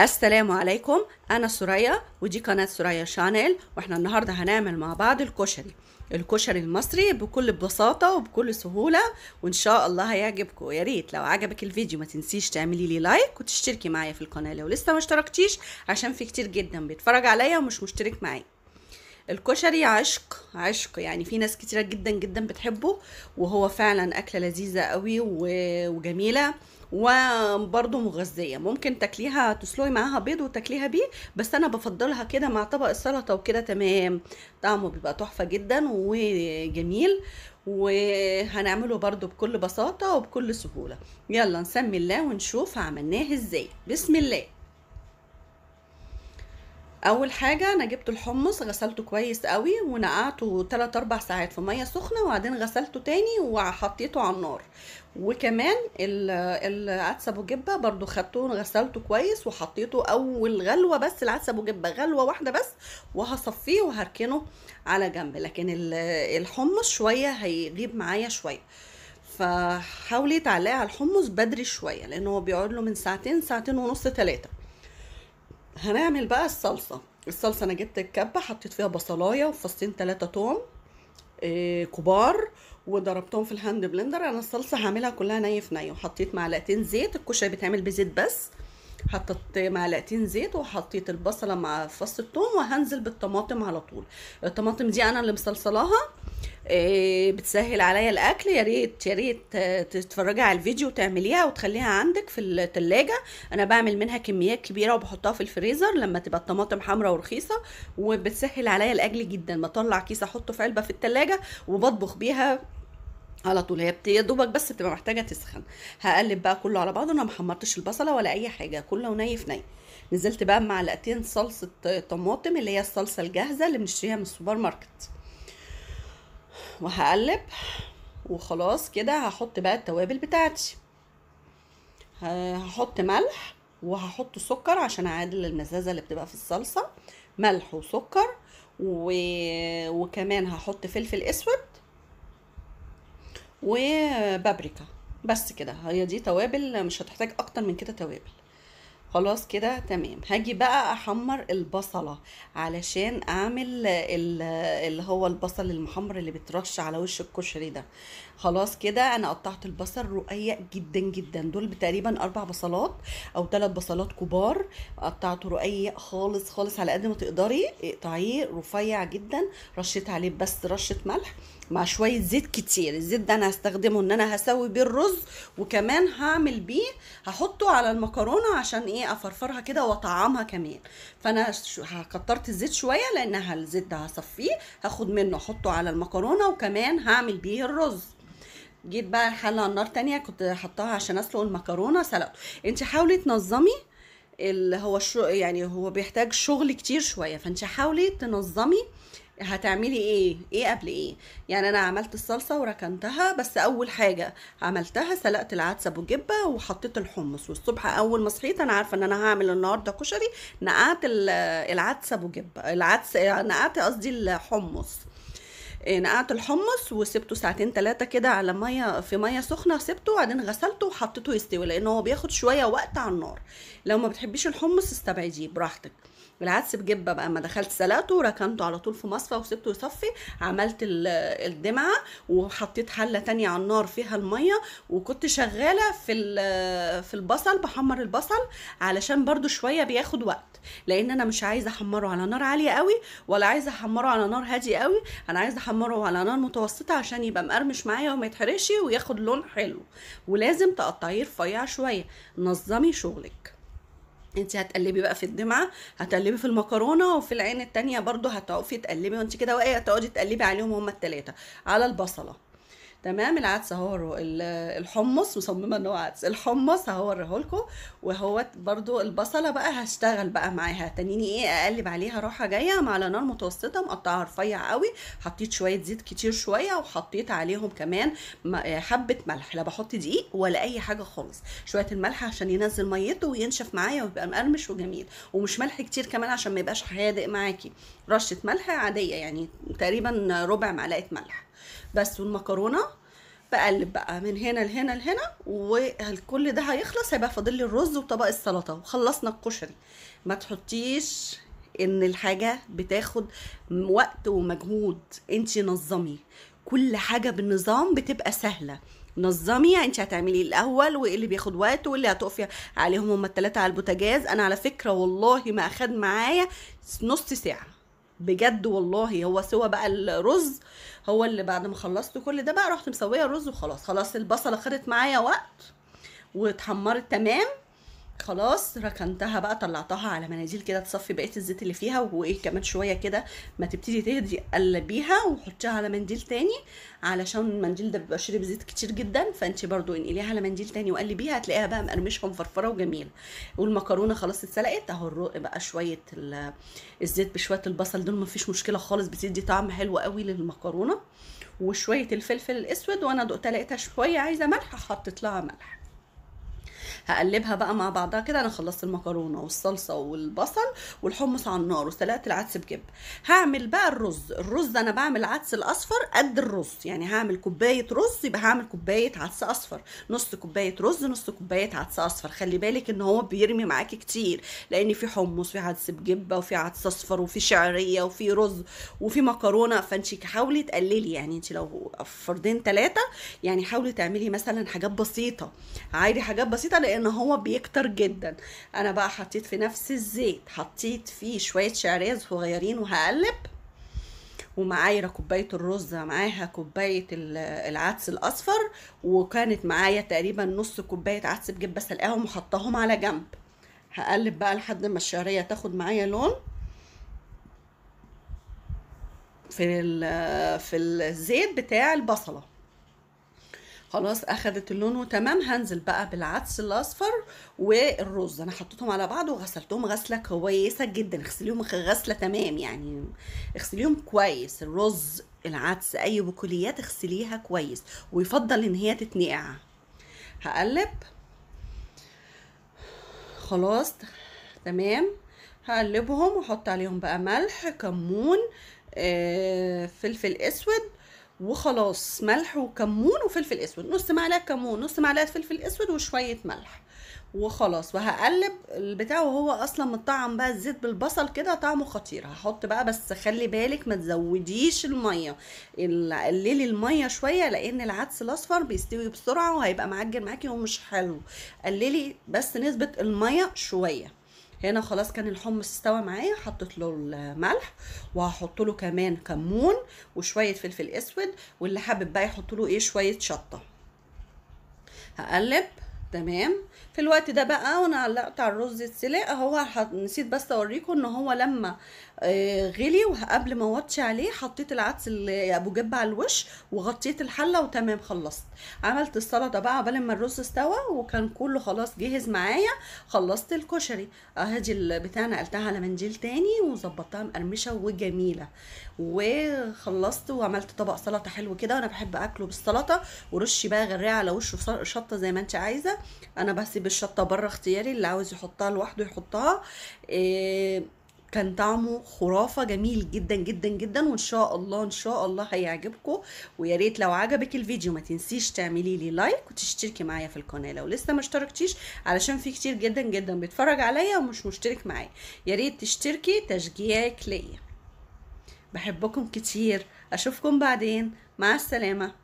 السلام عليكم انا سوريا ودي قناه سوريا شانيل واحنا النهارده هنعمل مع بعض الكشري الكشري المصري بكل بساطه وبكل سهوله وان شاء الله هيعجبكم يا ريت لو عجبك الفيديو ما تنسيش تعملي لي لايك وتشتركي معايا في القناه لو لسه ما اشتركتيش عشان في كتير جدا بيتفرج عليا ومش مشترك معايا الكشري عشق عشق يعني في ناس كتيره جدا جدا بتحبه وهو فعلا اكله لذيذه قوي وجميله وبرده مغذيه ممكن تاكليها تسلقي معاها بيض وتاكليها بيه بس انا بفضلها كده مع طبق السلطه وكده تمام طعمه بيبقى تحفه جدا وجميل وهنعمله برده بكل بساطه وبكل سهوله يلا نسمي الله ونشوف عملناه ازاي بسم الله اول حاجه انا جبت الحمص غسلته كويس قوي ونقعته 3 4 ساعات في ميه سخنه وبعدين غسلته تاني وحطيته على النار وكمان العدسه ابو جبه برضو خدته وغسلته كويس وحطيته اول غلوه بس العدسه ابو جبه غلوه واحده بس وهصفيه وهركنه على جنب لكن الحمص شويه هيغيب معايا شويه فحاولي تعلقي على الحمص بدري شويه لانه هو بيقعد له من ساعتين ساعتين ونص ثلاثه هنعمل بقى الصلصه الصلصه انا جبت الكبه حطيت فيها بصلايه وفصين تلاتة توم آه، كبار وضربتهم في الهاند بلندر انا الصلصه هعملها كلها ني في ني وحطيت معلقتين زيت الكشري بيتعمل بزيت بس حطيت معلقتين زيت وحطيت البصله مع فص التوم وهنزل بالطماطم على طول الطماطم دي انا اللي مصلصلاها آه، بتسهل عليا الاكل يا ريت يا ريت آه، تتفرجي على الفيديو وتعمليها وتخليها عندك في التلاجة انا بعمل منها كميات كبيره وبحطها في الفريزر لما تبقى الطماطم حمراء ورخيصه وبتسهل عليا الاكل جدا بطلع كيس احطه في علبه في التلاجة وبطبخ بيها على طول هي يا دوبك بس بتبقى محتاجه تسخن هقلب بقى كله على بعضه انا ما حمرتش البصله ولا اي حاجه كله ونيف نيف ني نزلت بقى معلقتين صلصه آه، طماطم اللي هي الصلصه الجاهزه اللي بنشتريها من السوبر ماركت وهقلب وخلاص كده هحط بقى التوابل بتاعتي هحط ملح وهحط سكر عشان اعادل المزازه اللي بتبقى في الصلصه ملح وسكر و... وكمان هحط فلفل اسود وبابريكا بس كده هي دي توابل مش هتحتاج اكتر من كده توابل خلاص كده تمام هاجي بقى احمر البصله علشان اعمل اللي هو البصل المحمر اللي بترش على وش الكشري ده خلاص كده انا قطعت البصل رقيق جدا جدا دول تقريبا اربع بصلات او ثلاث بصلات كبار قطعته رقيق خالص خالص على قد ما تقدري اقطعيه رفيع جدا رشيت عليه بس رشه ملح مع شويه زيت كتير الزيت ده انا هستخدمه ان انا هسوي بيه الرز وكمان هعمل بيه هحطه على المكرونه عشان ايه ايه افرفرها كده واطعمها كمان فانا كترت الزيت شويه لانها الزيت ده هصفيه هاخد منه احطه على المكرونه وكمان هعمل بيه الرز جيت بقى الحله على النار تانية كنت حطاها عشان اسلق المكرونه سلقته انت حاولي تنظمي اللي هو الشو يعني هو بيحتاج شغل كتير شويه فانت حاولي تنظمي هتعملي ايه ايه قبل ايه يعني انا عملت الصلصه وركنتها بس اول حاجه عملتها سلقت العدسه بجبه وحطيت الحمص والصبح اول ما صحيت انا عارفه ان انا هعمل النهارده كشري نقعت العدسه بجبه العدس نقعت قصدي الحمص آه، نقعت الحمص وسبته ساعتين ثلاثه كده على ميه في ميه سخنه سبته وبعدين غسلته وحطيته يستوي لان هو بياخد شويه وقت على النار لو ما بتحبيش الحمص استبعديه براحتك بالعدس بجبه بقى ما دخلت سلقته وركنته على طول في مصفى وسبته يصفي عملت الدمعه وحطيت حله تانية على النار فيها الميه وكنت شغاله في في البصل بحمر البصل علشان برده شويه بياخد وقت لان انا مش عايزه احمره على نار عاليه قوي ولا عايزه احمره على نار هاديه قوي انا عايزه تحمره على نار متوسطه عشان يبقى مقرمش معايا وما يتحرقش وياخد لون حلو ولازم تقطعيه رفيع شويه نظمي شغلك انت هتقلبي بقى في الدمعه هتقلبي في المكرونه وفي العين التانية برضو هتقفي تقلبي وانت كده واقيه هتقعدي تقلبي عليهم هما التلاته على البصله تمام العدس اهو الحمص مصممه ان هو عدس الحمص اهو لكم وهو برضو البصله بقى هشتغل بقى معاها تنيني ايه اقلب عليها راحه جايه مع على نار متوسطه مقطعها رفيع قوي حطيت شويه زيت كتير شويه وحطيت عليهم كمان آه، حبه ملح لا بحط دقيق ولا اي حاجه خالص شويه الملح عشان ينزل ميته وينشف معايا ويبقى مقرمش وجميل ومش ملح كتير كمان عشان ما يبقاش حادق معاكي رشه ملح عاديه يعني تقريبا ربع معلقه ملح بس والمكرونه بقلب بقى من هنا لهنا لهنا وكل ده هيخلص هيبقى فاضل لي الرز وطبق السلطه وخلصنا الكشري ما تحطيش ان الحاجه بتاخد وقت ومجهود انت نظمي كل حاجه بالنظام بتبقى سهله نظمي يعني انت هتعملي الاول وايه اللي بياخد وقت واللي هتقفي عليهم هما التلاته على البوتاجاز انا على فكره والله ما اخد معايا نص ساعه بجد والله هو سوى بقى الرز هو اللي بعد ما خلصت كل ده بقى رحت مسويه الرز وخلاص خلاص البصله خدت معايا وقت واتحمرت تمام خلاص ركنتها بقى طلعتها على مناديل كده تصفي بقيه الزيت اللي فيها وايه كمان شويه كده ما تبتدي تهدي قلبيها وحطيها على منديل تاني علشان المنديل ده بيبقى شرب زيت كتير جدا فانت برضو انقليها على منديل تاني وقلبيها هتلاقيها بقى مقرمشه ومفرفره وجميله والمكرونه خلاص اتسلقت اهو بقى شويه الزيت بشويه البصل دول ما فيش مشكله خالص بتدي طعم حلو قوي للمكرونه وشويه الفلفل الاسود وانا دقتها لقيتها شويه عايزه ملح حطيت لها ملح هقلبها بقى مع بعضها كده انا خلصت المكرونه والصلصه والبصل والحمص على النار وسلقت العدس بجبه هعمل بقى الرز الرز انا بعمل عدس الاصفر قد الرز يعني هعمل كوبايه رز يبقى هعمل كوبايه عدس اصفر نص كوبايه رز نص كوبايه عدس اصفر خلي بالك ان هو بيرمي معاكي كتير لان في حمص في عدس بجبه وفي عدس اصفر وفي شعريه وفي رز وفي مكرونه فانت حاولي تقللي يعني انت لو فردين ثلاثه يعني حاولي تعملي مثلا حاجات بسيطه عادي حاجات بسيطه لأن لان هو بيكتر جدا انا بقى حطيت في نفس الزيت حطيت فيه شويه شعريه صغيرين وهقلب ومعايا كوبايه الرز معاها كوبايه العدس الاصفر وكانت معايا تقريبا نص كوبايه عدس بجيب بسلقاهم وحطاهم على جنب هقلب بقى لحد ما الشعريه تاخد معايا لون في في الزيت بتاع البصله خلاص اخدت اللون وتمام هنزل بقى بالعدس الاصفر والرز انا حطيتهم على بعض وغسلتهم غسله كويسه جدا اغسليهم غسله تمام يعني اغسليهم كويس الرز العدس اي بكليات اغسليها كويس ويفضل ان هي تتنقع هقلب خلاص تمام هقلبهم واحط عليهم بقى ملح كمون آه، فلفل اسود وخلاص ملح وكمون وفلفل اسود نص معلقه كمون نص معلقه فلفل اسود وشويه ملح وخلاص وهقلب البتاع وهو اصلا متطعم بقى الزيت بالبصل كده طعمه خطير هحط بقى بس خلي بالك ما تزوديش الميه قللي الميه شويه لان العدس الاصفر بيستوي بسرعه وهيبقى معجن معاكي ومش حلو قللي بس نسبه الميه شويه هنا خلاص كان الحمص استوى معايا حطيت له الملح وهحط له كمان كمون وشويه فلفل اسود واللي حابب بقى يحط له ايه شويه شطه هقلب تمام في الوقت ده بقى وانا علقت على الرز السلق اهو نسيت بس اوريكم ان هو لما آه، غلي وقبل ما اوطش عليه حطيت العدس ابو جب على الوش وغطيت الحله وتمام خلصت عملت السلطه بقى قبل ما الرز استوى وكان كله خلاص جهز معايا خلصت الكشري اهدي البتاع نقلتها على منديل تاني وظبطتها مقرمشه وجميله وخلصت وعملت طبق سلطه حلو كده وانا بحب اكله بالسلطه ورشي بقى غريه على وشه شطه زي ما انت عايزه انا بسيب الشطه بره اختياري اللي عاوز يحطها لوحده يحطها إيه كان طعمه خرافه جميل جدا جدا جدا وان شاء الله ان شاء الله هيعجبكم ويا ريت لو عجبك الفيديو ما تنسيش تعملي لي لايك وتشتركي معايا في القناه لو لسه ما اشتركتيش علشان في كتير جدا جدا بيتفرج عليا ومش مشترك معايا يا ريت تشتركي تشجيعك ليا بحبكم كتير اشوفكم بعدين مع السلامه